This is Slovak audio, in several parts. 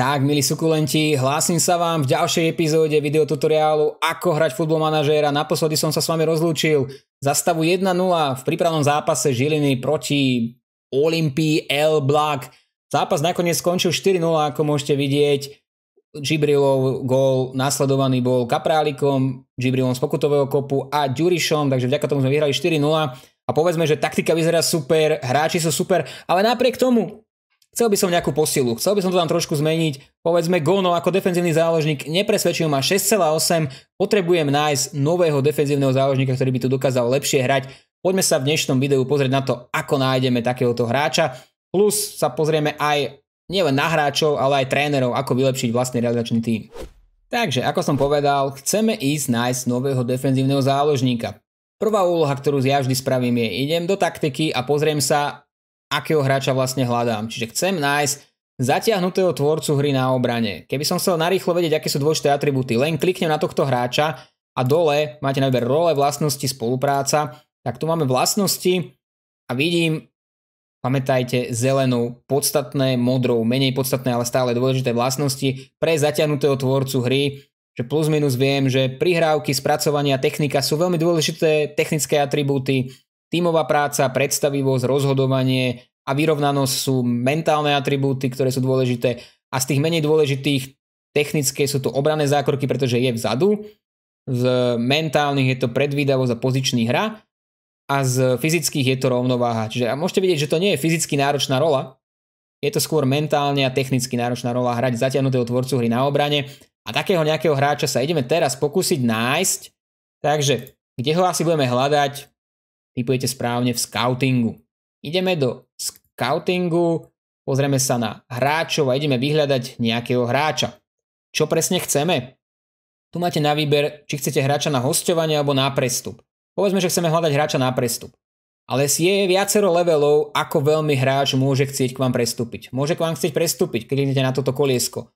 Tak, milí sukulenti, hlásim sa vám v ďalšej epizóde videotutoriálu Ako hrať futbol manažéra. Naposledy som sa s vami rozlúčil za stavu 1-0 v prípravnom zápase Žiliny proti Olympii L Black. Zápas nakoniec skončil 4-0, ako môžete vidieť. Džibrilov gol nasledovaný bol Kaprálikom, Džibrilom z pokutového kopu a Ďurišom, takže vďaka tomu sme vyhrali 4-0. A povedzme, že taktika vyzerá super, hráči sú super, ale napriek tomu Chcel by som nejakú posilu, chcel by som to tam trošku zmeniť. Povedzme Gono ako defenzívny záložník nepresvedčil ma 6,8. Potrebujem nájsť nového defenzívneho záložníka, ktorý by tu dokázal lepšie hrať. Poďme sa v dnešnom videu pozrieť na to, ako nájdeme takéhoto hráča. Plus sa pozrieme aj nielen na hráčov, ale aj trénerov, ako vylepšiť vlastný realizačný tým. Takže, ako som povedal, chceme ísť nájsť nového defenzívneho záložníka. Prvá úloha, ktorú ja vždy spravím je, idem do taktiky a pozriem sa, akého hráča vlastne hľadám. Čiže chcem nájsť zatiahnutého tvorcu hry na obrane. Keby som chcel narýchlo vedieť, aké sú dôležité atribúty, len kliknem na tohto hráča a dole máte na výber role, vlastnosti, spolupráca, tak tu máme vlastnosti a vidím, pamätajte, zelenú, podstatné, modrou, menej podstatné, ale stále dôležité vlastnosti pre zatiahnutého tvorcu hry, že plus minus viem, že prihrávky, spracovania, technika sú veľmi dôležité technické atribúty, tímová práca, predstavivosť, rozhodovanie, a vyrovnanosť sú mentálne atribúty, ktoré sú dôležité a z tých menej dôležitých technické sú to obrané zákroky, pretože je vzadu, z mentálnych je to predvídavosť a pozičný hra a z fyzických je to rovnováha. Čiže a môžete vidieť, že to nie je fyzicky náročná rola, je to skôr mentálne a technicky náročná rola hrať zatiahnutého tvorcu hry na obrane a takého nejakého hráča sa ideme teraz pokúsiť nájsť, takže kde ho asi budeme hľadať, typujete správne v scoutingu. Ideme do scoutingu, pozrieme sa na hráčov a ideme vyhľadať nejakého hráča. Čo presne chceme? Tu máte na výber, či chcete hráča na hostovanie alebo na prestup. Povedzme, že chceme hľadať hráča na prestup. Ale je viacero levelov, ako veľmi hráč môže chcieť k vám prestúpiť. Môže k vám chcieť prestúpiť, keď idete na toto koliesko.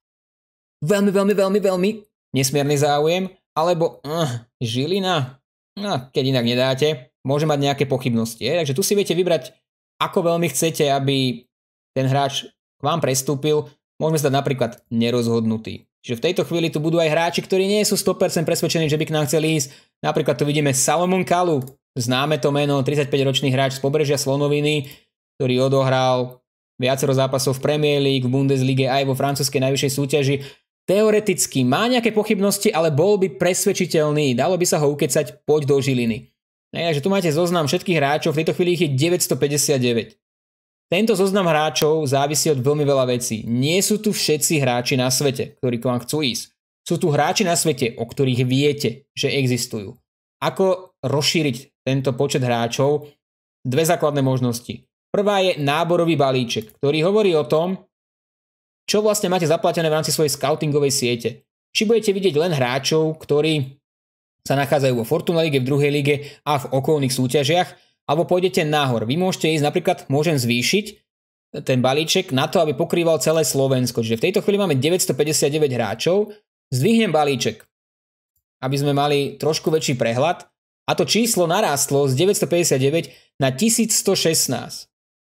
Veľmi, veľmi, veľmi, veľmi nesmierny záujem, alebo uh, žilina, uh, keď inak nedáte, môže mať nejaké pochybnosti. Je? Takže tu si viete vybrať ako veľmi chcete, aby ten hráč k vám prestúpil, môžeme stať napríklad nerozhodnutý. Čiže v tejto chvíli tu budú aj hráči, ktorí nie sú 100% presvedčení, že by k nám chceli ísť. Napríklad tu vidíme Salomon Kalu, známe to meno, 35-ročný hráč z pobrežia Slonoviny, ktorý odohral viacero zápasov v Premier League, v Bundesliga aj vo francúzskej najvyššej súťaži. Teoreticky má nejaké pochybnosti, ale bol by presvedčiteľný, dalo by sa ho ukecať, poď do Žiliny. Ne, že tu máte zoznam všetkých hráčov, v tejto chvíli ich je 959. Tento zoznam hráčov závisí od veľmi veľa vecí. Nie sú tu všetci hráči na svete, ktorí k vám chcú ísť. Sú tu hráči na svete, o ktorých viete, že existujú. Ako rozšíriť tento počet hráčov? Dve základné možnosti. Prvá je náborový balíček, ktorý hovorí o tom, čo vlastne máte zaplatené v rámci svojej scoutingovej siete. Či budete vidieť len hráčov, ktorí sa nachádzajú vo Fortuna lige, v druhej lige a v okolných súťažiach, alebo pôjdete nahor. Vy môžete ísť napríklad, môžem zvýšiť ten balíček na to, aby pokrýval celé Slovensko. Čiže v tejto chvíli máme 959 hráčov, zdvihnem balíček, aby sme mali trošku väčší prehľad a to číslo narastlo z 959 na 1116.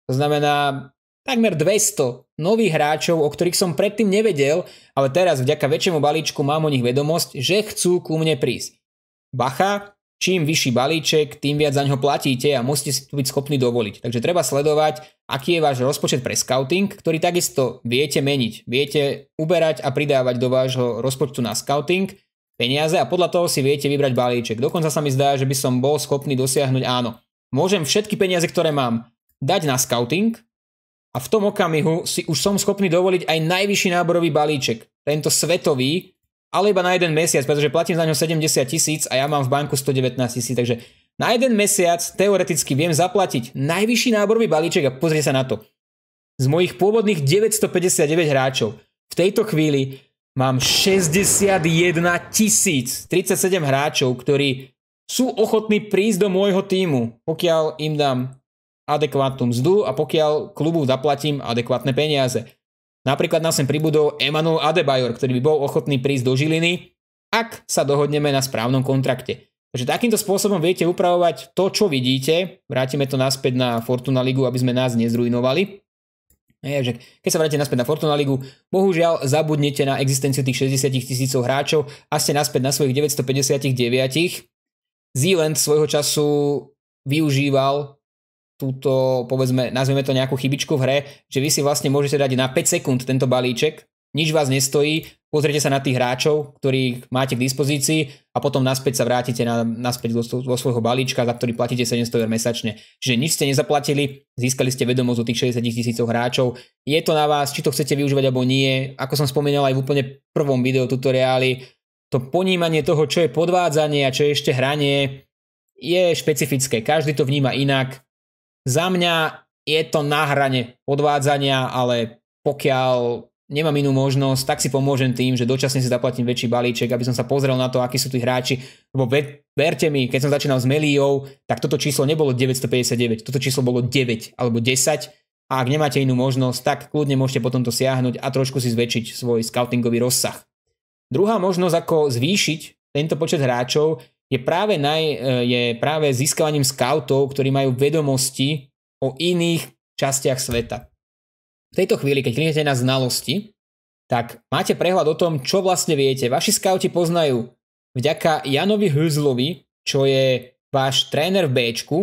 To znamená takmer 200 nových hráčov, o ktorých som predtým nevedel, ale teraz vďaka väčšiemu balíčku mám o nich vedomosť, že chcú ku mne prísť bacha, čím vyšší balíček, tým viac za ňo platíte a musíte si to byť schopní dovoliť. Takže treba sledovať, aký je váš rozpočet pre scouting, ktorý takisto viete meniť. Viete uberať a pridávať do vášho rozpočtu na scouting peniaze a podľa toho si viete vybrať balíček. Dokonca sa mi zdá, že by som bol schopný dosiahnuť áno. Môžem všetky peniaze, ktoré mám, dať na scouting a v tom okamihu si už som schopný dovoliť aj najvyšší náborový balíček. Tento svetový, ale iba na jeden mesiac, pretože platím za ňo 70 tisíc a ja mám v banku 119 tisíc, takže na jeden mesiac teoreticky viem zaplatiť najvyšší náborový balíček a pozrie sa na to. Z mojich pôvodných 959 hráčov v tejto chvíli mám 61 tisíc 37 hráčov, ktorí sú ochotní prísť do môjho týmu, pokiaľ im dám adekvátnu mzdu a pokiaľ klubu zaplatím adekvátne peniaze. Napríklad nás sem pribudol Emanuel Adebayor, ktorý by bol ochotný prísť do Žiliny, ak sa dohodneme na správnom kontrakte. Takže takýmto spôsobom viete upravovať to, čo vidíte. Vrátime to naspäť na Fortuna Ligu, aby sme nás nezrujnovali. keď sa vrátite naspäť na Fortuna Ligu, bohužiaľ zabudnete na existenciu tých 60 tisícov hráčov a ste naspäť na svojich 959. Zealand svojho času využíval túto, povedzme, nazveme to nejakú chybičku v hre, že vy si vlastne môžete dať na 5 sekúnd tento balíček, nič vás nestojí, pozrite sa na tých hráčov, ktorých máte k dispozícii a potom naspäť sa vrátite na, naspäť do, do svojho balíčka, za ktorý platíte 700 eur mesačne. Čiže nič ste nezaplatili, získali ste vedomosť o tých 60 tisícov hráčov. Je to na vás, či to chcete využívať alebo nie. Ako som spomínal aj v úplne prvom videotutoriáli, to ponímanie toho, čo je podvádzanie a čo je ešte hranie, je špecifické. Každý to vníma inak, za mňa je to na hrane odvádzania, ale pokiaľ nemám inú možnosť, tak si pomôžem tým, že dočasne si zaplatím väčší balíček, aby som sa pozrel na to, akí sú tí hráči. Lebo ver, verte mi, keď som začínal s Meliou, tak toto číslo nebolo 959, toto číslo bolo 9 alebo 10. A ak nemáte inú možnosť, tak kľudne môžete potom to siahnuť a trošku si zväčšiť svoj scoutingový rozsah. Druhá možnosť, ako zvýšiť tento počet hráčov, je práve, naj, e, je práve získavaním scoutov, ktorí majú vedomosti o iných častiach sveta. V tejto chvíli, keď kliknete na znalosti, tak máte prehľad o tom, čo vlastne viete. Vaši skauti poznajú vďaka Janovi Hüzlovi, čo je váš tréner v Bčku,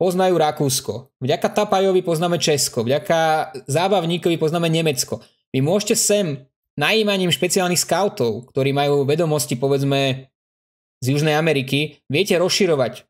poznajú Rakúsko. Vďaka Tapajovi poznáme Česko, vďaka Zábavníkovi poznáme Nemecko. Vy môžete sem najímaním špeciálnych skautov, ktorí majú vedomosti povedzme z Južnej Ameriky viete rozširovať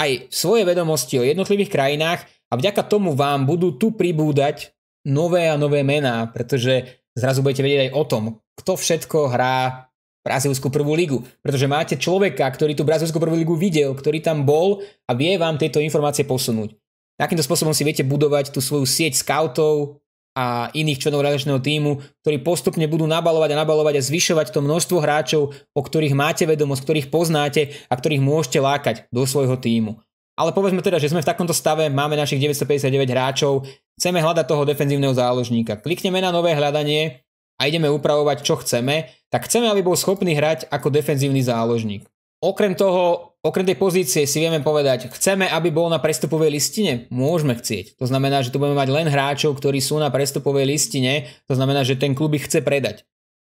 aj svoje vedomosti o jednotlivých krajinách a vďaka tomu vám budú tu pribúdať nové a nové mená, pretože zrazu budete vedieť aj o tom, kto všetko hrá brazilskú prvú ligu. Pretože máte človeka, ktorý tú brazilskú prvú ligu videl, ktorý tam bol a vie vám tieto informácie posunúť. Takýmto spôsobom si viete budovať tú svoju sieť scoutov, a iných členov realizačného týmu, ktorí postupne budú nabalovať a nabalovať a zvyšovať to množstvo hráčov, o ktorých máte vedomosť, ktorých poznáte a ktorých môžete lákať do svojho týmu. Ale povedzme teda, že sme v takomto stave, máme našich 959 hráčov, chceme hľadať toho defenzívneho záložníka. Klikneme na nové hľadanie a ideme upravovať, čo chceme, tak chceme, aby bol schopný hrať ako defenzívny záložník. Okrem toho, Okrem tej pozície si vieme povedať, chceme, aby bol na prestupovej listine? Môžeme chcieť. To znamená, že tu budeme mať len hráčov, ktorí sú na prestupovej listine. To znamená, že ten klub ich chce predať.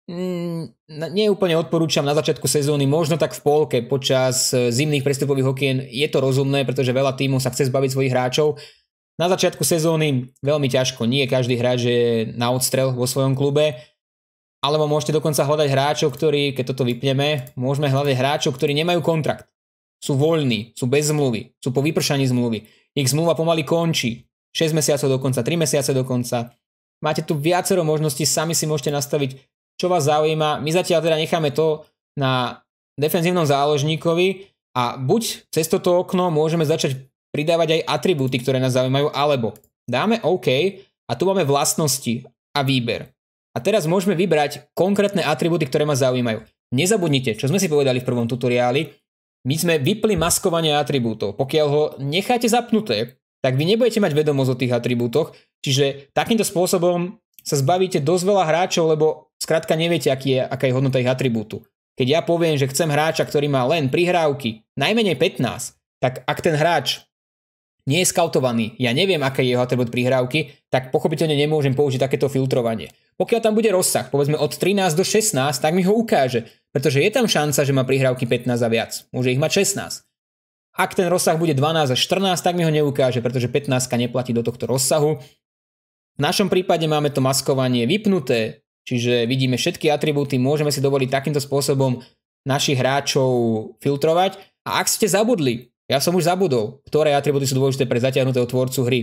Mm, nie úplne odporúčam na začiatku sezóny, možno tak v polke počas e, zimných prestupových okien je to rozumné, pretože veľa tímov sa chce zbaviť svojich hráčov. Na začiatku sezóny veľmi ťažko, nie každý hráč je na odstrel vo svojom klube, alebo môžete dokonca hľadať hráčov, ktorí, keď toto vypneme, môžeme hľadať hráčov, ktorí nemajú kontrakt sú voľní, sú bez zmluvy, sú po vypršaní zmluvy. Ich zmluva pomaly končí. 6 mesiacov dokonca, 3 mesiace dokonca. Máte tu viacero možností, sami si môžete nastaviť, čo vás zaujíma. My zatiaľ teda necháme to na defenzívnom záložníkovi a buď cez toto okno môžeme začať pridávať aj atribúty, ktoré nás zaujímajú, alebo dáme OK a tu máme vlastnosti a výber. A teraz môžeme vybrať konkrétne atribúty, ktoré ma zaujímajú. Nezabudnite, čo sme si povedali v prvom tutoriáli, my sme vypli maskovanie atribútov. Pokiaľ ho necháte zapnuté, tak vy nebudete mať vedomosť o tých atribútoch, čiže takýmto spôsobom sa zbavíte dosť veľa hráčov, lebo skrátka neviete, aký je, aká je hodnota ich atribútu. Keď ja poviem, že chcem hráča, ktorý má len prihrávky, najmenej 15, tak ak ten hráč nie je skautovaný, ja neviem, aké je jeho atribút prihrávky, tak pochopiteľne nemôžem použiť takéto filtrovanie. Pokiaľ tam bude rozsah, povedzme od 13 do 16, tak mi ho ukáže, pretože je tam šanca, že má prihrávky 15 a viac. Môže ich mať 16. Ak ten rozsah bude 12 až 14, tak mi ho neukáže, pretože 15 neplatí do tohto rozsahu. V našom prípade máme to maskovanie vypnuté, čiže vidíme všetky atribúty, môžeme si dovoliť takýmto spôsobom našich hráčov filtrovať. A ak ste zabudli ja som už zabudol, ktoré atribúty sú dôležité pre zatiahnutého tvorcu hry.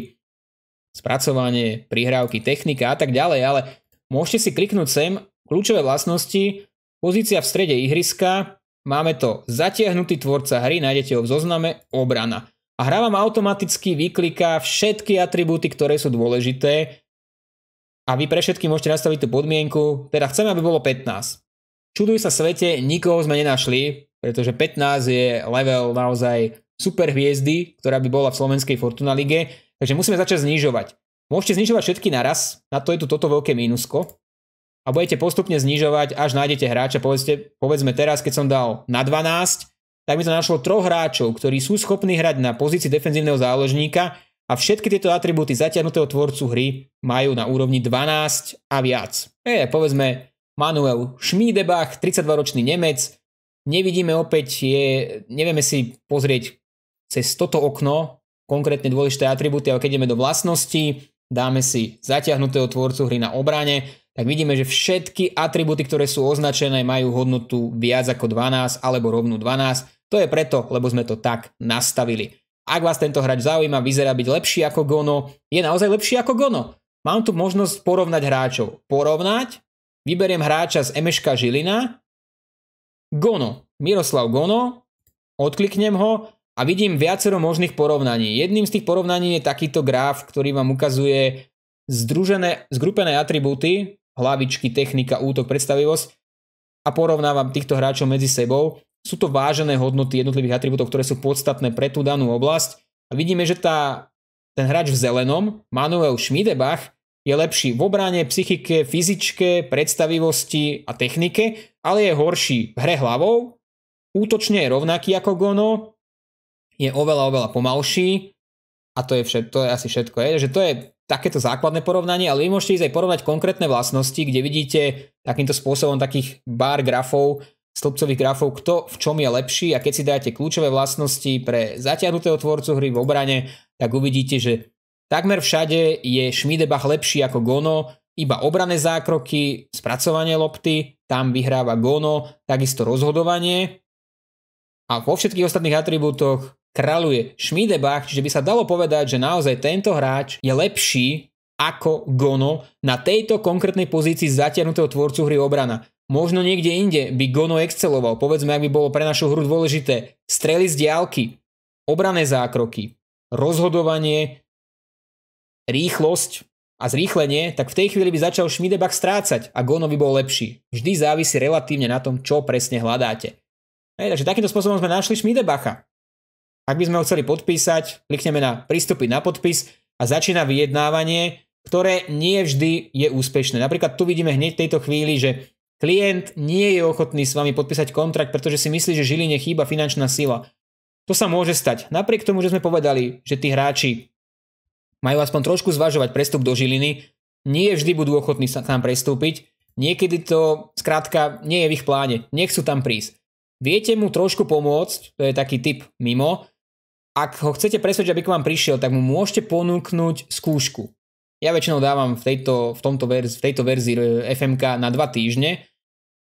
Spracovanie, prihrávky, technika a tak ďalej, ale môžete si kliknúť sem kľúčové vlastnosti, pozícia v strede ihriska, máme to zatiahnutý tvorca hry, nájdete ho v zozname obrana. A hra vám automaticky vykliká všetky atribúty, ktoré sú dôležité a vy pre všetky môžete nastaviť tú podmienku, teda chceme, aby bolo 15. Čuduj sa svete, nikoho sme nenašli, pretože 15 je level naozaj super hviezdy, ktorá by bola v slovenskej Fortuna lige, takže musíme začať znižovať. Môžete znižovať všetky naraz, na to je tu toto veľké mínusko. A budete postupne znižovať, až nájdete hráča. Povedzte, povedzme teraz, keď som dal na 12, tak mi to našlo troch hráčov, ktorí sú schopní hrať na pozícii defenzívneho záložníka a všetky tieto atribúty zatiahnutého tvorcu hry majú na úrovni 12 a viac. E, povedzme, Manuel Schmiedebach, 32-ročný Nemec, nevidíme opäť, je, nevieme si pozrieť cez toto okno konkrétne dôležité atribúty, ale keď ideme do vlastnosti, dáme si zatiahnutého tvorcu hry na obrane, tak vidíme, že všetky atribúty, ktoré sú označené, majú hodnotu viac ako 12 alebo rovnú 12. To je preto, lebo sme to tak nastavili. Ak vás tento hráč zaujíma, vyzerá byť lepší ako Gono, je naozaj lepší ako Gono. Mám tu možnosť porovnať hráčov. Porovnať, vyberiem hráča z Emeška Žilina, Gono, Miroslav Gono, odkliknem ho a vidím viacero možných porovnaní. Jedným z tých porovnaní je takýto graf, ktorý vám ukazuje združené, zgrupené atribúty, hlavičky, technika, útok, predstavivosť a porovnávam týchto hráčov medzi sebou. Sú to vážené hodnoty jednotlivých atribútov, ktoré sú podstatné pre tú danú oblasť. A vidíme, že tá, ten hráč v zelenom, Manuel Schmidebach, je lepší v obrane, psychike, fyzičke, predstavivosti a technike, ale je horší v hre hlavou, útočne je rovnaký ako Gono, je oveľa, oveľa pomalší a to je, všet, to je asi všetko. Je, že to je takéto základné porovnanie, ale vy môžete ísť aj porovnať konkrétne vlastnosti, kde vidíte takýmto spôsobom takých bar grafov, stĺpcových grafov, kto v čom je lepší a keď si dáte kľúčové vlastnosti pre zatiahnutého tvorcu hry v obrane, tak uvidíte, že takmer všade je Schmiedebach lepší ako Gono, iba obrané zákroky, spracovanie lopty, tam vyhráva Gono, takisto rozhodovanie a vo všetkých ostatných atribútoch Kráľuje Šmidebach, čiže by sa dalo povedať, že naozaj tento hráč je lepší ako Gono na tejto konkrétnej pozícii zatiahnutého tvorcu hry obrana. Možno niekde inde by Gono exceloval, povedzme, ak by bolo pre našu hru dôležité strely z diálky, obrané zákroky, rozhodovanie, rýchlosť a zrýchlenie, tak v tej chvíli by začal Šmidebach strácať a Gono by bol lepší. Vždy závisí relatívne na tom, čo presne hľadáte. Hej, takže takýmto spôsobom sme našli Šmidebacha. Ak by sme ho chceli podpísať, klikneme na prístupy na podpis a začína vyjednávanie, ktoré nie vždy je úspešné. Napríklad tu vidíme hneď v tejto chvíli, že klient nie je ochotný s vami podpísať kontrakt, pretože si myslí, že Žiline chýba finančná sila. To sa môže stať. Napriek tomu, že sme povedali, že tí hráči majú aspoň trošku zvažovať prestup do Žiliny, nie vždy budú ochotní sa tam prestúpiť, niekedy to skrátka nie je v ich pláne, nechcú tam prísť. Viete mu trošku pomôcť, to je taký typ mimo, ak ho chcete presvedčiť, aby k vám prišiel, tak mu môžete ponúknuť skúšku. Ja väčšinou dávam v tejto, v tomto verz, v tejto verzii e, FMK na 2 týždne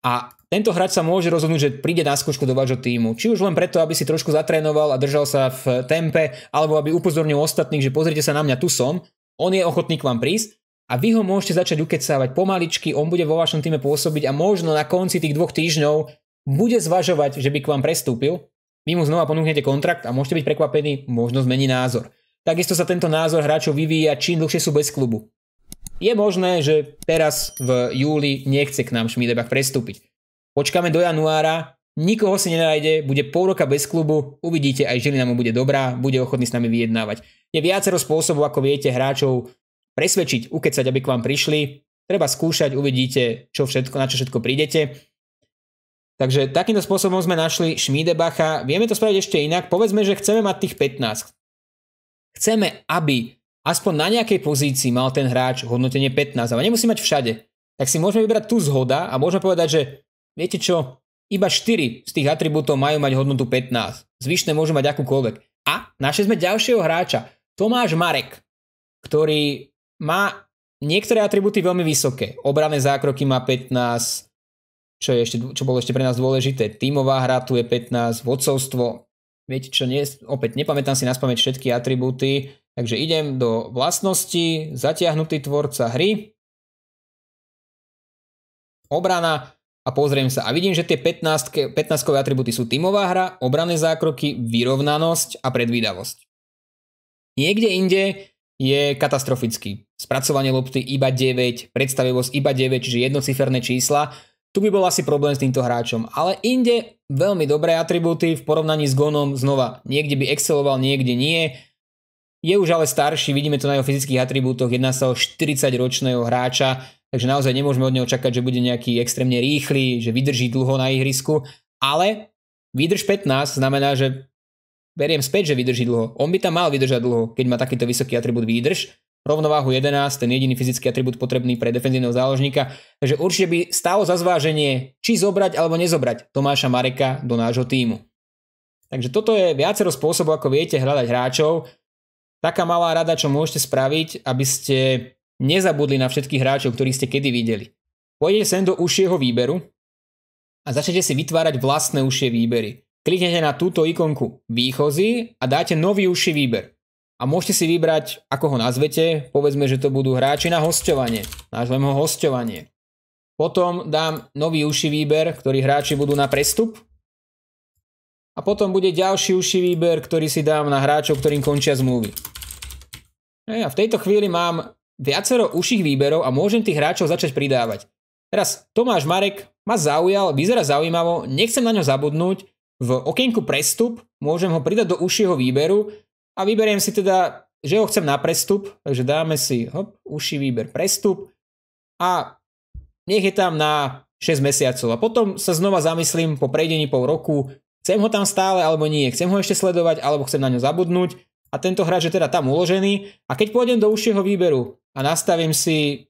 a tento hráč sa môže rozhodnúť, že príde na skúšku do vášho týmu. Či už len preto, aby si trošku zatrénoval a držal sa v tempe, alebo aby upozornil ostatných, že pozrite sa na mňa, tu som. On je ochotný k vám prísť a vy ho môžete začať ukecávať pomaličky, on bude vo vašom týme pôsobiť a možno na konci tých dvoch týždňov bude zvažovať, že by k vám prestúpil vy mu znova ponúknete kontrakt a môžete byť prekvapení, možno zmení názor. Takisto sa tento názor hráčov vyvíja čím dlhšie sú bez klubu. Je možné, že teraz v júli nechce k nám Šmídebach prestúpiť. Počkáme do januára, nikoho si nenájde, bude pol roka bez klubu, uvidíte, aj Žilina mu bude dobrá, bude ochotný s nami vyjednávať. Je viacero spôsobov, ako viete hráčov presvedčiť, ukecať, aby k vám prišli. Treba skúšať, uvidíte, čo všetko, na čo všetko prídete. Takže takýmto spôsobom sme našli Šmídebacha. Vieme to spraviť ešte inak. Povedzme, že chceme mať tých 15. Chceme, aby aspoň na nejakej pozícii mal ten hráč hodnotenie 15, ale nemusí mať všade. Tak si môžeme vybrať tu zhoda a môžeme povedať, že viete čo, iba 4 z tých atribútov majú mať hodnotu 15. Zvyšné môžu mať akúkoľvek. A našli sme ďalšieho hráča, Tomáš Marek, ktorý má niektoré atribúty veľmi vysoké. Obrané zákroky má 15, čo, je ešte, čo bolo ešte pre nás dôležité. Tímová hra tu je 15, vodcovstvo, viete čo, nie, opäť nepamätám si naspamäť všetky atribúty, takže idem do vlastnosti, zatiahnutý tvorca hry, obrana a pozriem sa a vidím, že tie 15, 15 atribúty sú tímová hra, obranné zákroky, vyrovnanosť a predvídavosť. Niekde inde je katastrofický. Spracovanie lopty iba 9, predstavivosť iba 9, čiže jednociferné čísla tu by bol asi problém s týmto hráčom, ale inde veľmi dobré atribúty v porovnaní s Gonom znova. Niekde by exceloval, niekde nie. Je už ale starší, vidíme to na jeho fyzických atribútoch, jedná sa o 40-ročného hráča, takže naozaj nemôžeme od neho čakať, že bude nejaký extrémne rýchly, že vydrží dlho na ihrisku, ale vydrž 15 znamená, že beriem späť, že vydrží dlho. On by tam mal vydržať dlho, keď má takýto vysoký atribút výdrž, rovnováhu 11, ten jediný fyzický atribút potrebný pre defenzívneho záložníka. Takže určite by stálo za zváženie, či zobrať alebo nezobrať Tomáša Mareka do nášho týmu. Takže toto je viacero spôsobov, ako viete hľadať hráčov. Taká malá rada, čo môžete spraviť, aby ste nezabudli na všetkých hráčov, ktorých ste kedy videli. Pôjdete sem do užšieho výberu a začnete si vytvárať vlastné užšie výbery. Kliknete na túto ikonku výchozy a dáte nový užší výber a môžete si vybrať, ako ho nazvete. Povedzme, že to budú hráči na hostovanie. Nazvem ho hostovanie. Potom dám nový uši výber, ktorý hráči budú na prestup. A potom bude ďalší uši výber, ktorý si dám na hráčov, ktorým končia zmluvy. a v tejto chvíli mám viacero uších výberov a môžem tých hráčov začať pridávať. Teraz Tomáš Marek ma zaujal, vyzerá zaujímavo, nechcem na ňo zabudnúť, v okienku prestup môžem ho pridať do užšieho výberu a vyberiem si teda, že ho chcem na prestup, takže dáme si hop, uši výber prestup a nech je tam na 6 mesiacov. A potom sa znova zamyslím po prejdení pol roku, chcem ho tam stále alebo nie, chcem ho ešte sledovať alebo chcem na ňo zabudnúť a tento hráč je teda tam uložený a keď pôjdem do užšieho výberu a nastavím si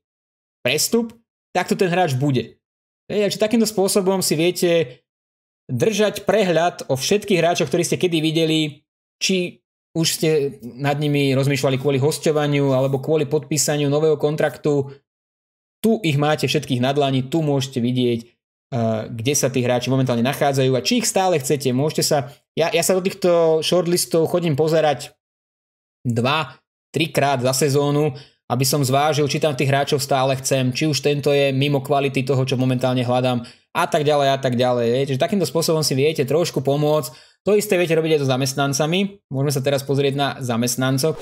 prestup, tak to ten hráč bude. Takže takýmto spôsobom si viete držať prehľad o všetkých hráčoch, ktorí ste kedy videli, či už ste nad nimi rozmýšľali kvôli hostovaniu alebo kvôli podpísaniu nového kontraktu. Tu ich máte všetkých na dlani, tu môžete vidieť, eh, kde sa tí hráči momentálne nachádzajú a či ich stále chcete, môžete sa... Ja, ja sa do týchto shortlistov chodím pozerať 2-3 krát za sezónu, aby som zvážil, či tam tých hráčov stále chcem, či už tento je mimo kvality toho, čo momentálne hľadám a tak ďalej a tak ďalej. Čiže takýmto spôsobom si viete trošku pomôcť to isté viete robiť aj so zamestnancami. Môžeme sa teraz pozrieť na zamestnancov.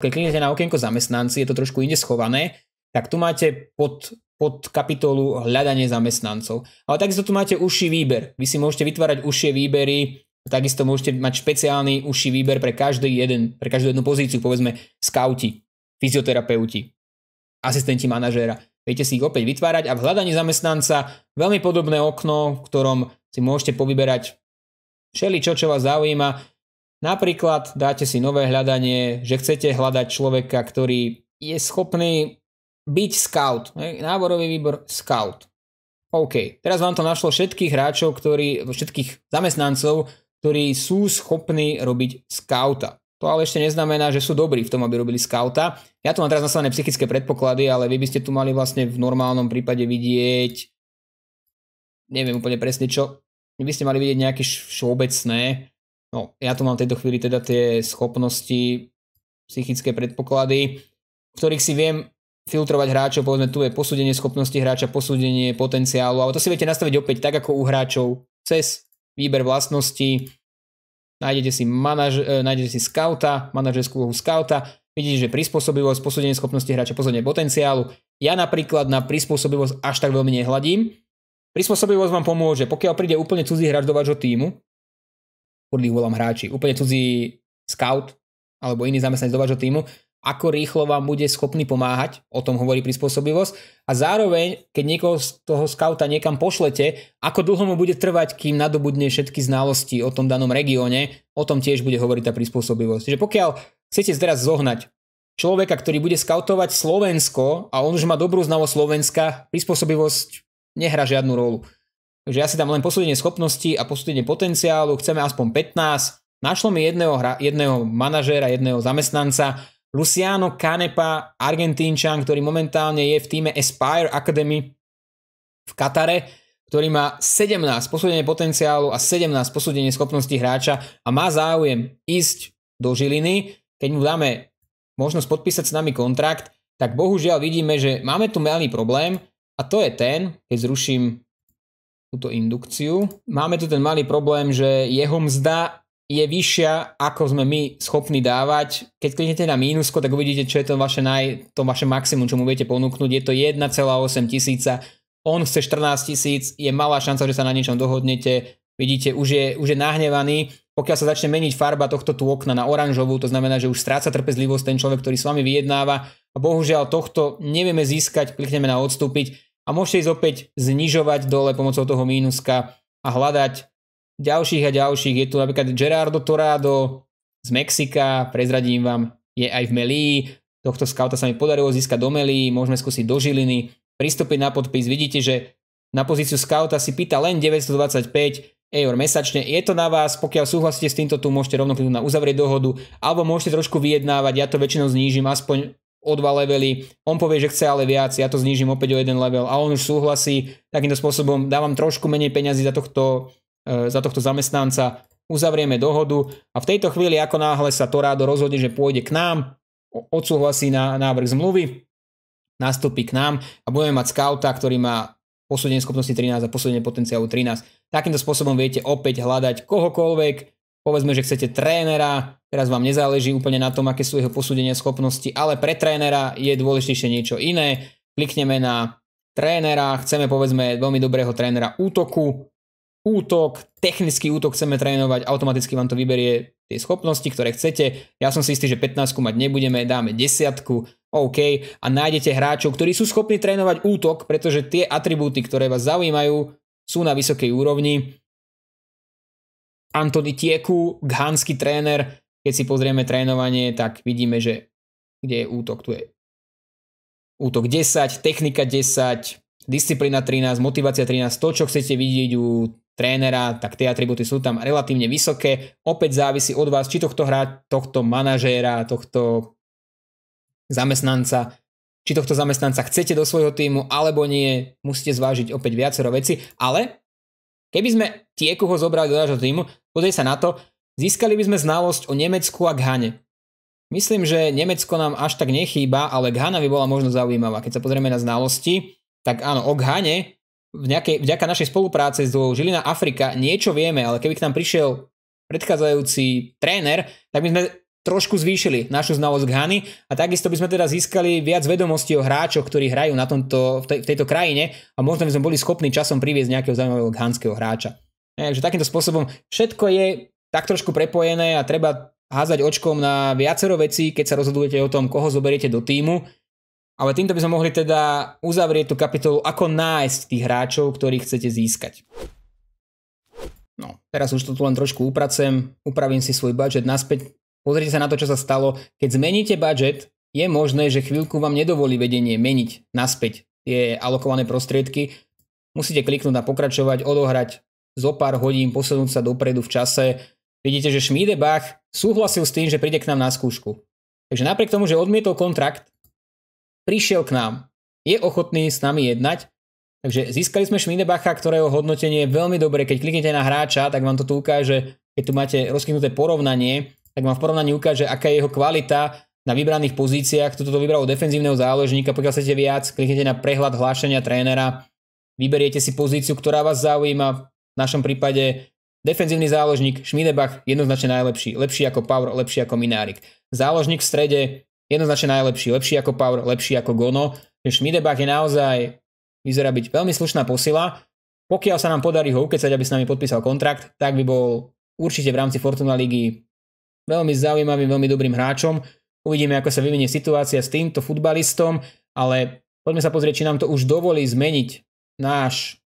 Keď kliknete na okienko zamestnanci, je to trošku inde schované, tak tu máte pod, pod kapitolu hľadanie zamestnancov. Ale takisto tu máte uši výber. Vy si môžete vytvárať ušie výbery, takisto môžete mať špeciálny uši výber pre, každý jeden, pre každú jednu pozíciu, povedzme skauti, fyzioterapeuti, asistenti manažéra. Viete si ich opäť vytvárať a v hľadaní zamestnanca veľmi podobné okno, v ktorom si môžete povyberať Všeli čo, čo vás zaujíma. Napríklad dáte si nové hľadanie, že chcete hľadať človeka, ktorý je schopný byť scout. Náborový výbor scout. OK, teraz vám to našlo všetkých hráčov, ktorí, všetkých zamestnancov, ktorí sú schopní robiť skauta. To ale ešte neznamená, že sú dobrí v tom, aby robili scouta. Ja tu mám teraz nastavené psychické predpoklady, ale vy by ste tu mali vlastne v normálnom prípade vidieť, neviem úplne presne čo, vy ste mali vidieť nejaké všeobecné, no ja tu mám v tejto chvíli teda tie schopnosti, psychické predpoklady, v ktorých si viem filtrovať hráčov, povedzme tu je posúdenie schopnosti hráča, posúdenie potenciálu, ale to si viete nastaviť opäť tak ako u hráčov cez výber vlastností, nájdete si, manaž, e, nájdete si scouta, manažerskú úlohu scouta, vidíte, že prispôsobivosť, posúdenie schopnosti hráča, posúdenie potenciálu. Ja napríklad na prispôsobivosť až tak veľmi nehladím, Prispôsobivosť vám pomôže, pokiaľ príde úplne cudzí hráč do vášho týmu, podľa volám hráči, úplne cudzí scout alebo iný zamestnanec do vášho týmu, ako rýchlo vám bude schopný pomáhať, o tom hovorí prispôsobivosť. A zároveň, keď niekoho z toho skauta niekam pošlete, ako dlho mu bude trvať, kým nadobudne všetky znalosti o tom danom regióne, o tom tiež bude hovoriť tá prispôsobivosť. Čiže pokiaľ chcete teraz zohnať človeka, ktorý bude skautovať Slovensko a on už má dobrú znalosť Slovenska, prispôsobivosť Nehrá žiadnu rolu. Takže ja si dám len posúdenie schopnosti a posúdenie potenciálu, chceme aspoň 15. Našlo mi jedného, hra, jedného manažéra, jedného zamestnanca, Luciano Canepa, Argentínčan, ktorý momentálne je v týme Aspire Academy v Katare, ktorý má 17 posúdenie potenciálu a 17 posúdenie schopnosti hráča a má záujem ísť do Žiliny, keď mu dáme možnosť podpísať s nami kontrakt, tak bohužiaľ vidíme, že máme tu malý problém, a to je ten, keď zruším túto indukciu. Máme tu ten malý problém, že jeho mzda je vyššia, ako sme my schopní dávať. Keď kliknete na mínusko, tak uvidíte, čo je to vaše, naj, to vaše maximum, čo mu viete ponúknuť. Je to 1,8 tisíca, on chce 14 tisíc, je malá šanca, že sa na niečom dohodnete. Vidíte, už je, už je nahnevaný. Pokiaľ sa začne meniť farba tohto tu okna na oranžovú, to znamená, že už stráca trpezlivosť ten človek, ktorý s vami vyjednáva. A bohužiaľ tohto nevieme získať, klikneme na odstúpiť a môžete ísť opäť znižovať dole pomocou toho mínuska a hľadať ďalších a ďalších. Je tu napríklad Gerardo Torado z Mexika, prezradím vám, je aj v Melí, tohto skauta sa mi podarilo získať do Melí, môžeme skúsiť do Žiliny, pristúpiť na podpis, vidíte, že na pozíciu skauta si pýta len 925 eur mesačne. Je to na vás, pokiaľ súhlasíte s týmto, tu môžete rovno kliknúť na uzavrieť dohodu, alebo môžete trošku vyjednávať, ja to väčšinou znížim aspoň o dva levely, on povie, že chce ale viac, ja to znižím opäť o jeden level a on už súhlasí, takýmto spôsobom dávam trošku menej peňazí za tohto, e, za tohto zamestnanca, uzavrieme dohodu a v tejto chvíli ako náhle sa Torado rozhodne, že pôjde k nám, odsúhlasí na návrh zmluvy, nastúpi k nám a budeme mať skauta, ktorý má posúdenie schopnosti 13 a posúdenie potenciálu 13. Takýmto spôsobom viete opäť hľadať kohokoľvek, povedzme, že chcete trénera, teraz vám nezáleží úplne na tom, aké sú jeho posúdenia schopnosti, ale pre trénera je dôležitejšie niečo iné. Klikneme na trénera, chceme povedzme veľmi dobrého trénera útoku, útok, technický útok chceme trénovať, automaticky vám to vyberie tie schopnosti, ktoré chcete. Ja som si istý, že 15 mať nebudeme, dáme desiatku, OK, a nájdete hráčov, ktorí sú schopní trénovať útok, pretože tie atribúty, ktoré vás zaujímajú, sú na vysokej úrovni Antony Tieku, ghánsky tréner, keď si pozrieme trénovanie, tak vidíme, že kde je útok, tu je útok 10, technika 10, disciplína 13, motivácia 13, to, čo chcete vidieť u trénera, tak tie atributy sú tam relatívne vysoké. Opäť závisí od vás, či tohto hráč, tohto manažéra, tohto zamestnanca, či tohto zamestnanca chcete do svojho týmu alebo nie, musíte zvážiť opäť viacero veci, ale Keby sme tie koho zobrali do nášho týmu, pozrie sa na to, získali by sme znalosť o Nemecku a Ghane. Myslím, že Nemecko nám až tak nechýba, ale Ghana by bola možno zaujímavá. Keď sa pozrieme na znalosti, tak áno, o Ghane vďaka našej spolupráce s Žilina Afrika niečo vieme, ale keby k nám prišiel predchádzajúci tréner, tak by sme trošku zvýšili našu znalosť Ghany a takisto by sme teda získali viac vedomostí o hráčoch, ktorí hrajú na tomto, v, tej, v tejto krajine a možno by sme boli schopní časom priviesť nejakého zaujímavého ghanského hráča. E, takže takýmto spôsobom všetko je tak trošku prepojené a treba házať očkom na viacero vecí, keď sa rozhodujete o tom, koho zoberiete do týmu. Ale týmto by sme mohli teda uzavrieť tú kapitolu, ako nájsť tých hráčov, ktorých chcete získať. No, teraz už to tu len trošku upracem, upravím si svoj budget naspäť Pozrite sa na to, čo sa stalo. Keď zmeníte budget, je možné, že chvíľku vám nedovolí vedenie meniť naspäť tie alokované prostriedky. Musíte kliknúť na pokračovať, odohrať zo pár hodín, posunúť sa dopredu v čase. Vidíte, že Schmiedebach súhlasil s tým, že príde k nám na skúšku. Takže napriek tomu, že odmietol kontrakt, prišiel k nám. Je ochotný s nami jednať. Takže získali sme Schmiedebacha, ktorého hodnotenie je veľmi dobré. Keď kliknete na hráča, tak vám to tu ukáže, keď tu máte rozkynuté porovnanie, tak vám v porovnaní ukáže, aká je jeho kvalita na vybraných pozíciách. Toto to vybralo defenzívneho záložníka, pokiaľ chcete viac, kliknete na prehľad hlášenia trénera, vyberiete si pozíciu, ktorá vás zaujíma, v našom prípade Defenzívny záložník Šmidebach jednoznačne najlepší, lepší ako Power, lepší ako Minárik. Záložník v strede jednoznačne najlepší, lepší ako Power, lepší ako Gono. Šmidebach je naozaj, vyzerá byť veľmi slušná posila. Pokiaľ sa nám podarí ho ukecať, aby s nami podpísal kontrakt, tak by bol určite v rámci Fortuna ligy veľmi zaujímavým, veľmi dobrým hráčom. Uvidíme, ako sa vyvinie situácia s týmto futbalistom, ale poďme sa pozrieť, či nám to už dovolí zmeniť náš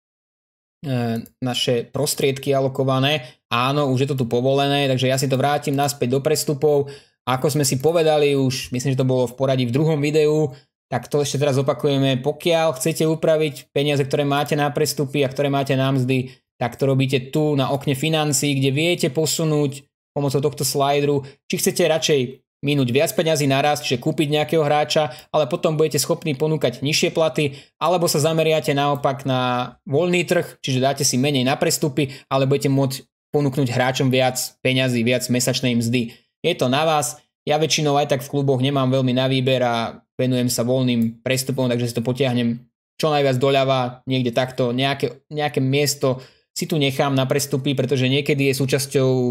e, naše prostriedky alokované. Áno, už je to tu povolené, takže ja si to vrátim naspäť do prestupov. Ako sme si povedali už, myslím, že to bolo v poradí v druhom videu, tak to ešte teraz opakujeme. Pokiaľ chcete upraviť peniaze, ktoré máte na prestupy a ktoré máte na mzdy, tak to robíte tu na okne financií, kde viete posunúť pomocou tohto slajdru, či chcete radšej minúť viac peňazí naraz, čiže kúpiť nejakého hráča, ale potom budete schopní ponúkať nižšie platy, alebo sa zameriate naopak na voľný trh, čiže dáte si menej na prestupy, ale budete môcť ponúknuť hráčom viac peňazí, viac mesačnej mzdy. Je to na vás, ja väčšinou aj tak v kluboch nemám veľmi na výber a venujem sa voľným prestupom, takže si to potiahnem čo najviac doľava, niekde takto, nejaké, nejaké miesto, si tu nechám na prestupy, pretože niekedy je súčasťou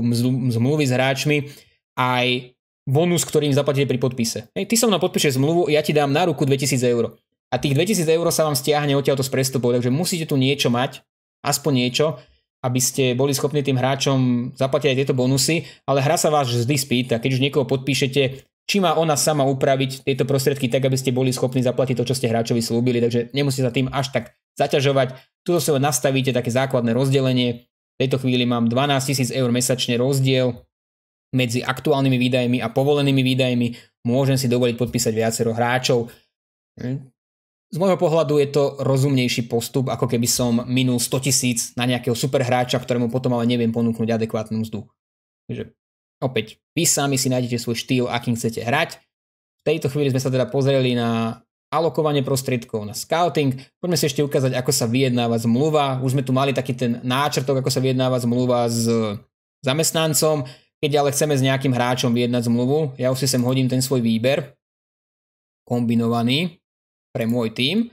zmluvy s hráčmi aj bonus, ktorým zaplatíte pri podpise. Hej, ty som na podpíše zmluvu, ja ti dám na ruku 2000 eur. A tých 2000 eur sa vám stiahne odtiaľto z prestupov, takže musíte tu niečo mať, aspoň niečo, aby ste boli schopní tým hráčom zaplatiť aj tieto bonusy, ale hra sa vás vždy spýta, keď už niekoho podpíšete, či má ona sama upraviť tieto prostriedky tak, aby ste boli schopní zaplatiť to, čo ste hráčovi slúbili, takže nemusíte sa tým až tak zaťažovať. Tu zase len nastavíte také základné rozdelenie. V tejto chvíli mám 12 000 eur mesačne rozdiel medzi aktuálnymi výdajmi a povolenými výdajmi. Môžem si dovoliť podpísať viacero hráčov. Hm. Z môjho pohľadu je to rozumnejší postup, ako keby som minul 100 tisíc na nejakého superhráča, ktorému potom ale neviem ponúknuť adekvátnu mzdu. Takže opäť, vy sami si nájdete svoj štýl, akým chcete hrať. V tejto chvíli sme sa teda pozreli na alokovanie prostriedkov na scouting. Poďme si ešte ukázať, ako sa vyjednáva zmluva. Už sme tu mali taký ten náčrtok, ako sa vyjednáva zmluva s zamestnancom. Keď ale chceme s nejakým hráčom vyjednať zmluvu, ja už si sem hodím ten svoj výber kombinovaný pre môj tým.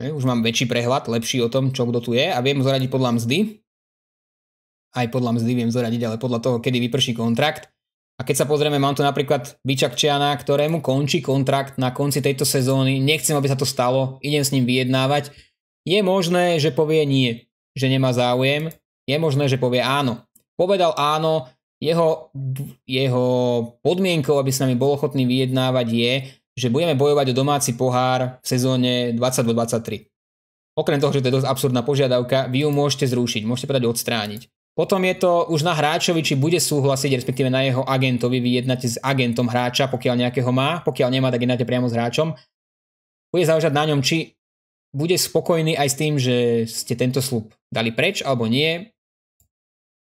Už mám väčší prehľad, lepší o tom, čo kto tu je a viem zoradiť podľa mzdy. Aj podľa mzdy viem zoradiť, ale podľa toho, kedy vyprší kontrakt. A keď sa pozrieme, mám tu napríklad Čiana, ktorému končí kontrakt na konci tejto sezóny, nechcem, aby sa to stalo, idem s ním vyjednávať. Je možné, že povie nie, že nemá záujem, je možné, že povie áno. Povedal áno, jeho, jeho podmienkou, aby s nami bol ochotný vyjednávať je, že budeme bojovať o domáci pohár v sezóne 2023. Okrem toho, že to je dosť absurdná požiadavka, vy ju môžete zrušiť, môžete predať odstrániť. Potom je to už na hráčovi, či bude súhlasiť, respektíve na jeho agentovi. Vy jednáte s agentom hráča, pokiaľ nejakého má. Pokiaľ nemá, tak jednáte priamo s hráčom. Bude záležať na ňom, či bude spokojný aj s tým, že ste tento slúb dali preč alebo nie.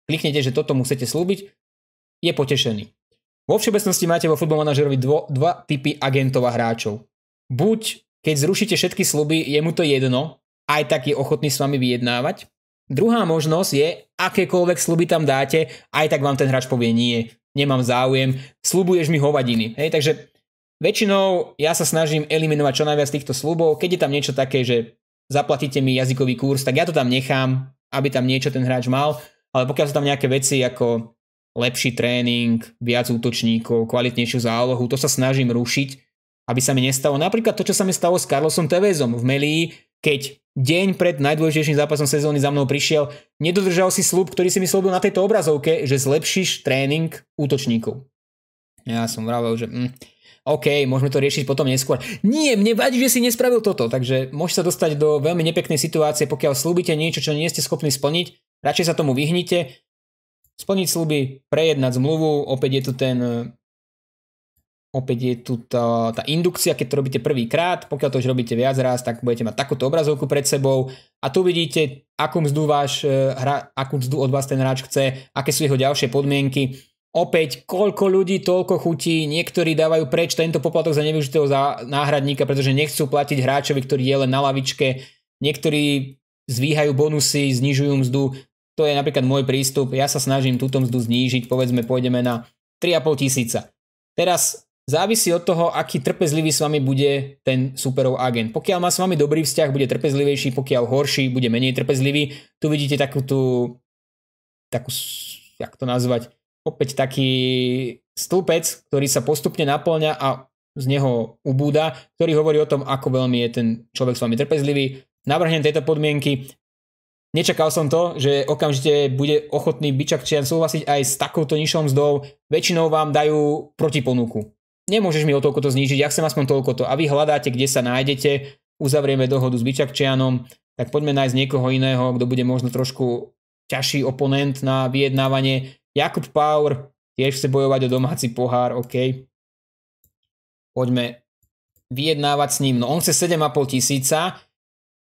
Kliknete, že toto musíte slúbiť. Je potešený. Vo všeobecnosti máte vo Football Managerovi dvo, dva typy agentov a hráčov. Buď keď zrušíte všetky sluby, je mu to jedno, aj tak je ochotný s vami vyjednávať, Druhá možnosť je, akékoľvek sluby tam dáte, aj tak vám ten hráč povie nie, nemám záujem, slubuješ mi hovadiny. Hej, takže väčšinou ja sa snažím eliminovať čo najviac týchto slubov, keď je tam niečo také, že zaplatíte mi jazykový kurz, tak ja to tam nechám, aby tam niečo ten hráč mal, ale pokiaľ sú tam nejaké veci ako lepší tréning, viac útočníkov, kvalitnejšiu zálohu, to sa snažím rušiť, aby sa mi nestalo. Napríklad to, čo sa mi stalo s Carlosom Tevezom v Melii, keď deň pred najdôležitejším zápasom sezóny za mnou prišiel, nedodržal si slub, ktorý si mi slúbil na tejto obrazovke, že zlepšíš tréning útočníkov. Ja som vravel, že mm, OK, môžeme to riešiť potom neskôr. Nie, mne vadí, že si nespravil toto, takže môžete sa dostať do veľmi nepeknej situácie, pokiaľ slúbite niečo, čo nie ste schopní splniť, radšej sa tomu vyhnite, splniť sluby, prejednať zmluvu, opäť je tu ten opäť je tu tá, tá indukcia, keď to robíte prvýkrát, pokiaľ to už robíte viac raz, tak budete mať takúto obrazovku pred sebou a tu vidíte, akú mzdu, váš, eh, hra, akú mzdu od vás ten hráč chce, aké sú jeho ďalšie podmienky. Opäť, koľko ľudí toľko chutí, niektorí dávajú preč tento poplatok za nevyužitého za náhradníka, pretože nechcú platiť hráčovi, ktorý je len na lavičke, niektorí zvíhajú bonusy, znižujú mzdu, to je napríklad môj prístup, ja sa snažím túto mzdu znížiť, povedzme pôjdeme na 3,5 tisíca. Teraz závisí od toho, aký trpezlivý s vami bude ten superov agent. Pokiaľ má s vami dobrý vzťah, bude trpezlivejší, pokiaľ horší, bude menej trpezlivý. Tu vidíte takú tú, takú, jak to nazvať, opäť taký stĺpec, ktorý sa postupne naplňa a z neho ubúda, ktorý hovorí o tom, ako veľmi je ten človek s vami trpezlivý. Navrhnem tieto podmienky. Nečakal som to, že okamžite bude ochotný čian súhlasiť aj s takouto nižšou mzdou. Väčšinou vám dajú protiponuku nemôžeš mi o toľko to znížiť, ja chcem aspoň toľko to. A vy hľadáte, kde sa nájdete, uzavrieme dohodu s Byčakčianom, tak poďme nájsť niekoho iného, kto bude možno trošku ťažší oponent na vyjednávanie. Jakub Power tiež chce bojovať o domáci pohár, OK. Poďme vyjednávať s ním. No on chce 7,5 tisíca,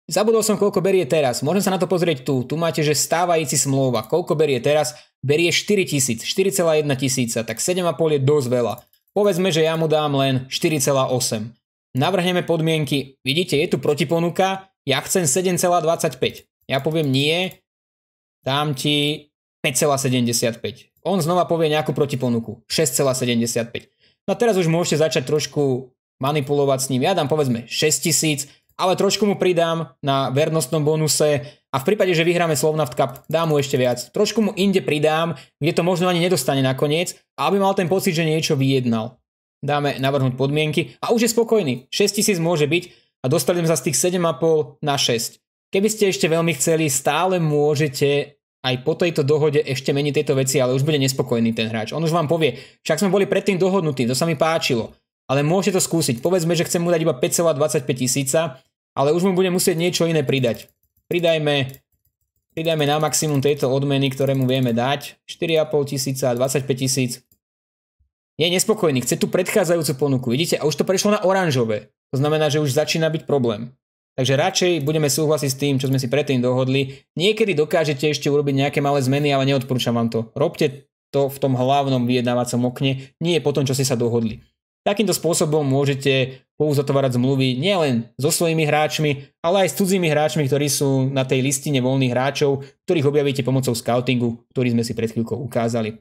Zabudol som, koľko berie teraz. Môžem sa na to pozrieť tu. Tu máte, že stávajúci smlouva. Koľko berie teraz? Berie 4 tisíc, 4,1 tisíca, tak 7,5 je dosť veľa. Povedzme, že ja mu dám len 4,8. Navrhneme podmienky, vidíte, je tu protiponuka, ja chcem 7,25. Ja poviem nie, dám ti 5,75. On znova povie nejakú protiponuku, 6,75. No a teraz už môžete začať trošku manipulovať s ním. Ja dám povedzme 6000, ale trošku mu pridám na vernostnom bonuse a v prípade, že vyhráme Slovnaft Cup, dám mu ešte viac. Trošku mu inde pridám, kde to možno ani nedostane nakoniec, aby mal ten pocit, že niečo vyjednal. Dáme navrhnúť podmienky a už je spokojný. 6000 môže byť a dostali sme sa z tých 7,5 na 6. Keby ste ešte veľmi chceli, stále môžete aj po tejto dohode ešte meniť tieto veci, ale už bude nespokojný ten hráč. On už vám povie, však sme boli predtým dohodnutí, to sa mi páčilo ale môžete to skúsiť. Povedzme, že chcem mu dať iba 5,25 tisíca, ale už mu budem musieť niečo iné pridať. Pridajme, pridajme na maximum tejto odmeny, ktoré mu vieme dať. 4,5 tisíca, 25 tisíc. Je nespokojný, chce tú predchádzajúcu ponuku. Vidíte, a už to prešlo na oranžové. To znamená, že už začína byť problém. Takže radšej budeme súhlasiť s tým, čo sme si predtým dohodli. Niekedy dokážete ešte urobiť nejaké malé zmeny, ale neodporúčam vám to. Robte to v tom hlavnom vyjednávacom okne, nie po tom, čo ste sa dohodli. Takýmto spôsobom môžete pouzatvárať zmluvy nielen so svojimi hráčmi, ale aj s cudzími hráčmi, ktorí sú na tej listine voľných hráčov, ktorých objavíte pomocou scoutingu, ktorý sme si pred chvíľkou ukázali.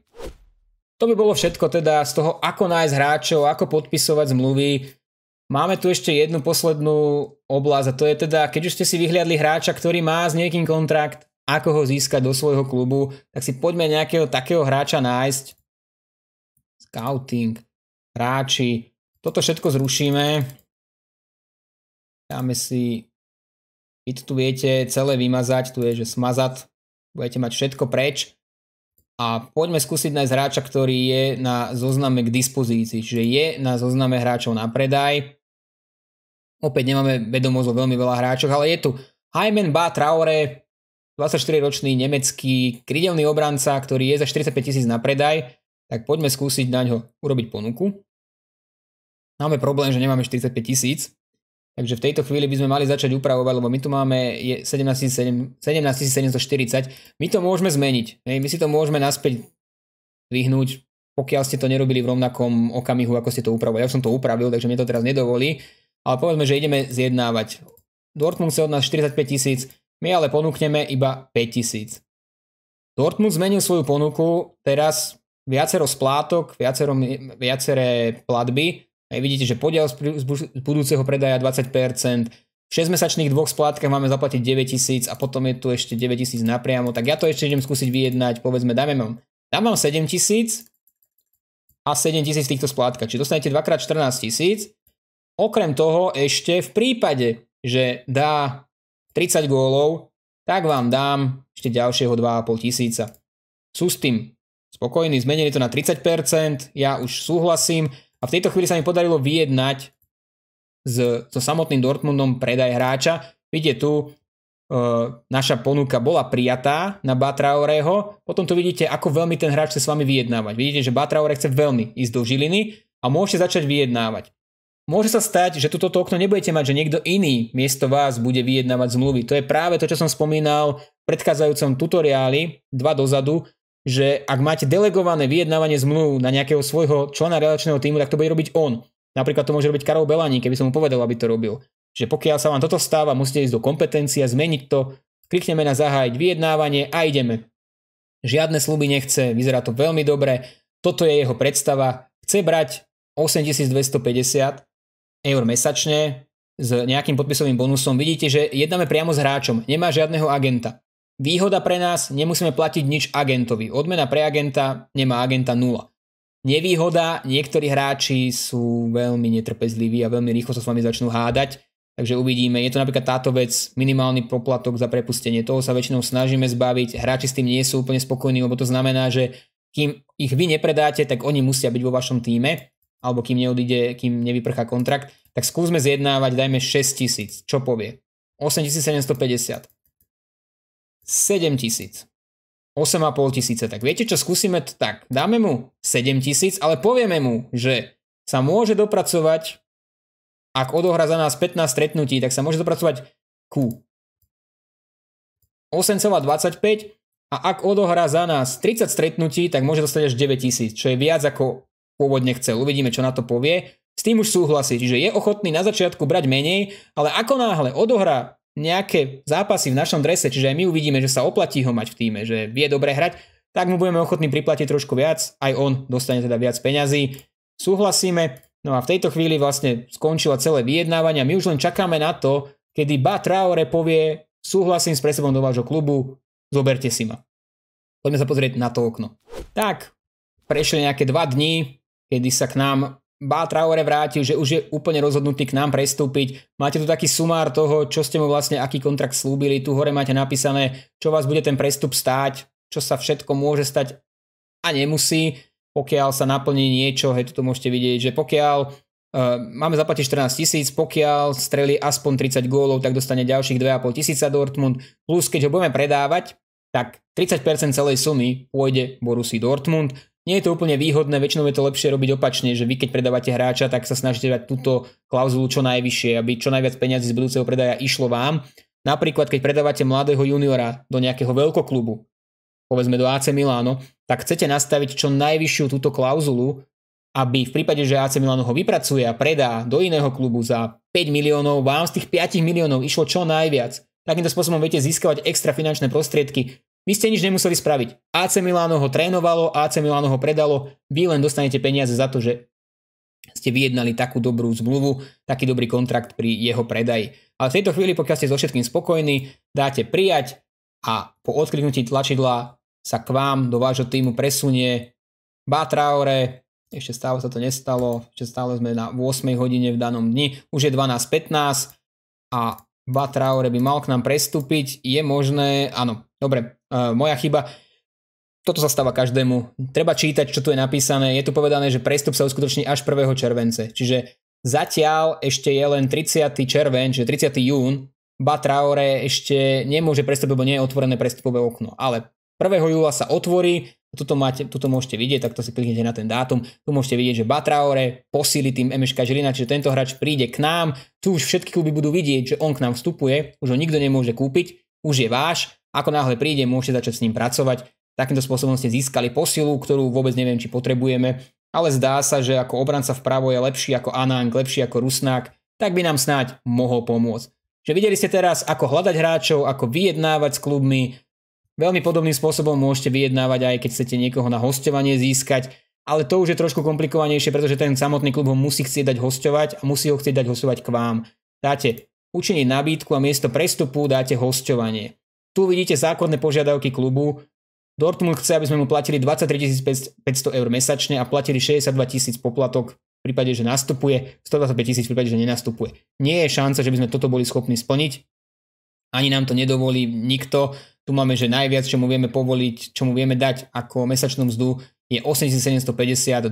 To by bolo všetko teda z toho, ako nájsť hráčov, ako podpisovať zmluvy. Máme tu ešte jednu poslednú oblasť a to je teda, keď už ste si vyhliadli hráča, ktorý má s niekým kontrakt, ako ho získať do svojho klubu, tak si poďme nejakého takého hráča nájsť. Scouting hráči. Toto všetko zrušíme. Dáme si I tu viete celé vymazať, tu je, že smazať. Budete mať všetko preč. A poďme skúsiť nájsť hráča, ktorý je na zozname k dispozícii, čiže je na zozname hráčov na predaj. Opäť nemáme vedomosť o veľmi veľa hráčov, ale je tu Hyman Ba Traore, 24-ročný nemecký krydelný obranca, ktorý je za 45 tisíc na predaj tak poďme skúsiť na ňo urobiť ponuku. Máme problém, že nemáme 45 tisíc, takže v tejto chvíli by sme mali začať upravovať, lebo my tu máme 17 740. My to môžeme zmeniť, hej, my si to môžeme naspäť vyhnúť, pokiaľ ste to nerobili v rovnakom okamihu, ako ste to upravovali. Ja som to upravil, takže mi to teraz nedovolí, ale povedzme, že ideme zjednávať. Dortmund chce od nás 45 tisíc, my ale ponúkneme iba 5 tisíc. Dortmund zmenil svoju ponuku, teraz viacero splátok, viacero, viaceré platby. Aj vidíte, že podiel z budúceho predaja 20%, v 6-mesačných dvoch splátkach máme zaplatiť 9000 a potom je tu ešte 9000 napriamo, tak ja to ešte idem skúsiť vyjednať, povedzme, dáme vám, dám vám 7000 a 7000 tisíc týchto splátkach, čiže dostanete 2x14 tisíc. Okrem toho ešte v prípade, že dá 30 gólov, tak vám dám ešte ďalšieho 2,5 tisíca. Sú s tým spokojní, zmenili to na 30%, ja už súhlasím a v tejto chvíli sa mi podarilo vyjednať s, so samotným Dortmundom predaj hráča. Vidíte tu, e, naša ponuka bola prijatá na Batraoreho, potom tu vidíte, ako veľmi ten hráč chce s vami vyjednávať. Vidíte, že Batraore chce veľmi ísť do Žiliny a môžete začať vyjednávať. Môže sa stať, že toto okno nebudete mať, že niekto iný miesto vás bude vyjednávať zmluvy. To je práve to, čo som spomínal v predchádzajúcom tutoriáli, dva dozadu, že ak máte delegované vyjednávanie zmluv na nejakého svojho člena relačného týmu, tak to bude robiť on. Napríklad to môže robiť Karol Belaní, keby som mu povedal, aby to robil. Že pokiaľ sa vám toto stáva, musíte ísť do kompetencia, zmeniť to, klikneme na zahájiť vyjednávanie a ideme. Žiadne sluby nechce, vyzerá to veľmi dobre, toto je jeho predstava, chce brať 8250 eur mesačne s nejakým podpisovým bonusom. Vidíte, že jednáme priamo s hráčom, nemá žiadneho agenta. Výhoda pre nás, nemusíme platiť nič agentovi. Odmena pre agenta nemá agenta nula. Nevýhoda, niektorí hráči sú veľmi netrpezliví a veľmi rýchlo sa s vami začnú hádať, takže uvidíme. Je to napríklad táto vec, minimálny poplatok za prepustenie. Toho sa väčšinou snažíme zbaviť. Hráči s tým nie sú úplne spokojní, lebo to znamená, že kým ich vy nepredáte, tak oni musia byť vo vašom týme alebo kým neodíde, kým nevyprchá kontrakt, tak skúsme zjednávať, dajme 6 tisíc, čo povie? 8750. 7 tisíc. 8,5 tisíce. Tak viete čo, skúsime to tak. Dáme mu 7 tisíc, ale povieme mu, že sa môže dopracovať, ak odohra za nás 15 stretnutí, tak sa môže dopracovať ku 8,25 a ak odohra za nás 30 stretnutí, tak môže dostať až 9 tisíc, čo je viac ako pôvodne chcel. Uvidíme, čo na to povie. S tým už súhlasí, čiže je ochotný na začiatku brať menej, ale ako náhle odohrá nejaké zápasy v našom drese, čiže aj my uvidíme, že sa oplatí ho mať v týme, že vie dobre hrať, tak mu budeme ochotní priplatiť trošku viac, aj on dostane teda viac peňazí. Súhlasíme, no a v tejto chvíli vlastne skončila celé vyjednávanie my už len čakáme na to, kedy Ba Traore povie, súhlasím s presebom do vášho klubu, zoberte si ma. Poďme sa pozrieť na to okno. Tak, prešli nejaké dva dní, kedy sa k nám Bá Traore vrátil, že už je úplne rozhodnutý k nám prestúpiť. Máte tu taký sumár toho, čo ste mu vlastne, aký kontrakt slúbili. Tu hore máte napísané, čo vás bude ten prestup stáť, čo sa všetko môže stať a nemusí, pokiaľ sa naplní niečo, hej, tu môžete vidieť, že pokiaľ uh, máme zaplatiť 14 tisíc, pokiaľ streli aspoň 30 gólov, tak dostane ďalších 2,5 tisíca Dortmund, plus keď ho budeme predávať, tak 30% celej sumy pôjde Borussia Dortmund, nie je to úplne výhodné, väčšinou je to lepšie robiť opačne, že vy keď predávate hráča, tak sa snažíte dať túto klauzulu čo najvyššie, aby čo najviac peniazí z budúceho predaja išlo vám. Napríklad, keď predávate mladého juniora do nejakého veľkoklubu, povedzme do AC Milano, tak chcete nastaviť čo najvyššiu túto klauzulu, aby v prípade, že AC Milano ho vypracuje a predá do iného klubu za 5 miliónov, vám z tých 5 miliónov išlo čo najviac. Takýmto spôsobom viete získavať extra finančné prostriedky vy ste nič nemuseli spraviť. AC Milano ho trénovalo, AC Milano ho predalo, vy len dostanete peniaze za to, že ste vyjednali takú dobrú zmluvu, taký dobrý kontrakt pri jeho predaji. Ale v tejto chvíli, pokiaľ ste so všetkým spokojní, dáte prijať a po odkliknutí tlačidla sa k vám do vášho týmu presunie Batraore, ešte stále sa to nestalo, ešte stále sme na 8 hodine v danom dni, už je 12.15 a Batraore by mal k nám prestúpiť, je možné, áno, dobre, moja chyba. Toto sa stáva každému. Treba čítať, čo tu je napísané. Je tu povedané, že prestup sa uskutoční až 1. července. Čiže zatiaľ ešte je len 30. červen, čiže 30. jún. Batraore ešte nemôže prestúpiť, lebo nie je otvorené prestupové okno. Ale 1. júla sa otvorí, tuto, máte, tuto môžete vidieť, tak to si kliknete na ten dátum, tu môžete vidieť, že Batraore posíli tým MŠK Žilina, čiže tento hráč príde k nám, tu už všetky kluby budú vidieť, že on k nám vstupuje, už ho nikto nemôže kúpiť, už je váš, ako náhle príde, môžete začať s ním pracovať. Takýmto spôsobom ste získali posilu, ktorú vôbec neviem, či potrebujeme, ale zdá sa, že ako obranca vpravo je lepší ako Anang, lepší ako Rusnák, tak by nám snáď mohol pomôcť. Že videli ste teraz, ako hľadať hráčov, ako vyjednávať s klubmi. Veľmi podobným spôsobom môžete vyjednávať aj keď chcete niekoho na hostovanie získať, ale to už je trošku komplikovanejšie, pretože ten samotný klub ho musí chcieť dať hostovať a musí ho chcieť dať hostovať k vám. Dáte učenie nabídku a miesto prestupu dáte hostovanie. Tu vidíte základné požiadavky klubu. Dortmund chce, aby sme mu platili 23 500 eur mesačne a platili 62 tisíc poplatok v prípade, že nastupuje, 125 tisíc v prípade, že nenastupuje. Nie je šanca, že by sme toto boli schopní splniť. Ani nám to nedovolí nikto. Tu máme, že najviac, čo mu vieme povoliť, čo mu vieme dať ako mesačnú mzdu, je 8750,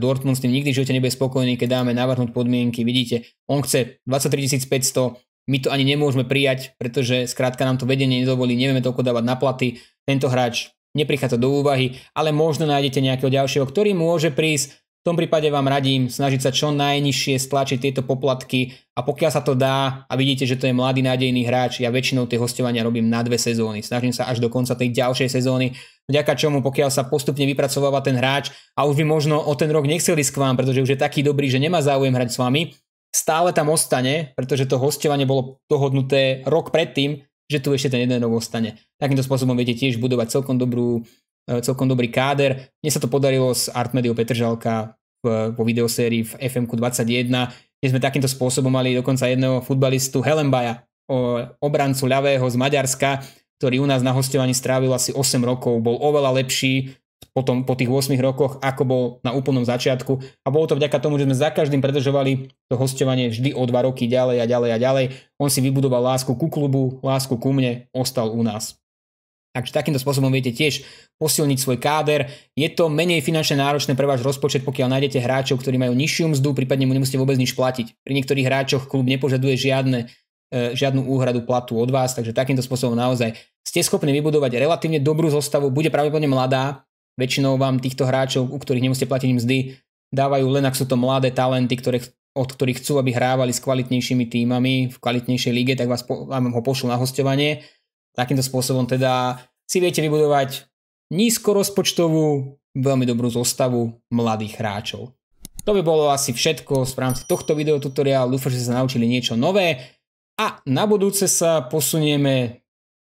Dortmund s tým nikdy v živote nebude spokojný, keď dáme navrhnúť podmienky. Vidíte, on chce 23 500, my to ani nemôžeme prijať, pretože skrátka nám to vedenie nedovolí, nevieme toľko dávať na platy, tento hráč neprichádza do úvahy, ale možno nájdete nejakého ďalšieho, ktorý môže prísť. V tom prípade vám radím snažiť sa čo najnižšie stlačiť tieto poplatky a pokiaľ sa to dá a vidíte, že to je mladý nádejný hráč, ja väčšinou tie hostovania robím na dve sezóny. Snažím sa až do konca tej ďalšej sezóny, vďaka čomu pokiaľ sa postupne vypracováva ten hráč a už by možno o ten rok nechcel ísť k vám, pretože už je taký dobrý, že nemá záujem hrať s vami, stále tam ostane, pretože to hostovanie bolo dohodnuté rok predtým, že tu ešte ten jeden rok ostane. Takýmto spôsobom viete tiež budovať celkom, dobrú, e, celkom dobrý káder. Mne sa to podarilo s Artmedio Petržalka vo videosérii v FMQ 21, kde sme takýmto spôsobom mali dokonca jedného futbalistu Helenbaja, obrancu ľavého z Maďarska, ktorý u nás na hostovaní strávil asi 8 rokov, bol oveľa lepší potom po tých 8 rokoch, ako bol na úplnom začiatku. A bolo to vďaka tomu, že sme za každým predržovali to hostovanie vždy o 2 roky ďalej a ďalej a ďalej. On si vybudoval lásku ku klubu, lásku ku mne, ostal u nás. Takže takýmto spôsobom viete tiež posilniť svoj káder. Je to menej finančne náročné pre váš rozpočet, pokiaľ nájdete hráčov, ktorí majú nižšiu mzdu, prípadne mu nemusíte vôbec nič platiť. Pri niektorých hráčoch klub nepožaduje žiadne e, žiadnu úhradu platu od vás, takže takýmto spôsobom naozaj ste schopní vybudovať relatívne dobrú zostavu, bude pravdepodobne mladá, Väčšinou vám týchto hráčov, u ktorých nemusíte platiť mzdy, dávajú len ak sú to mladé talenty, ktoré, od ktorých chcú, aby hrávali s kvalitnejšími týmami v kvalitnejšej lige, tak vás po, vám ho pošlú na hostovanie. Takýmto spôsobom teda si viete vybudovať nízkorozpočtovú, veľmi dobrú zostavu mladých hráčov. To by bolo asi všetko v rámci tohto videotutoriálu. Dúfam, že ste sa naučili niečo nové. A na budúce sa posunieme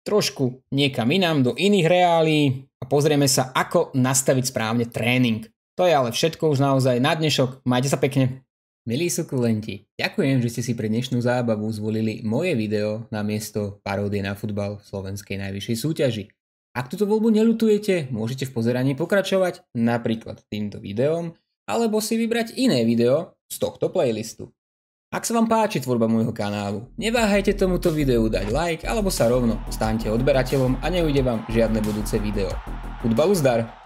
trošku niekam inám do iných reálí a pozrieme sa, ako nastaviť správne tréning. To je ale všetko už naozaj na dnešok. Majte sa pekne. Milí sukulenti, ďakujem, že ste si pre dnešnú zábavu zvolili moje video na miesto paródie na futbal v slovenskej najvyššej súťaži. Ak túto voľbu nelutujete, môžete v pozeraní pokračovať napríklad týmto videom, alebo si vybrať iné video z tohto playlistu. Ak sa vám páči tvorba môjho kanálu, neváhajte tomuto videu dať like alebo sa rovno staňte odberateľom a neujde vám žiadne budúce video. Futbalu zdar!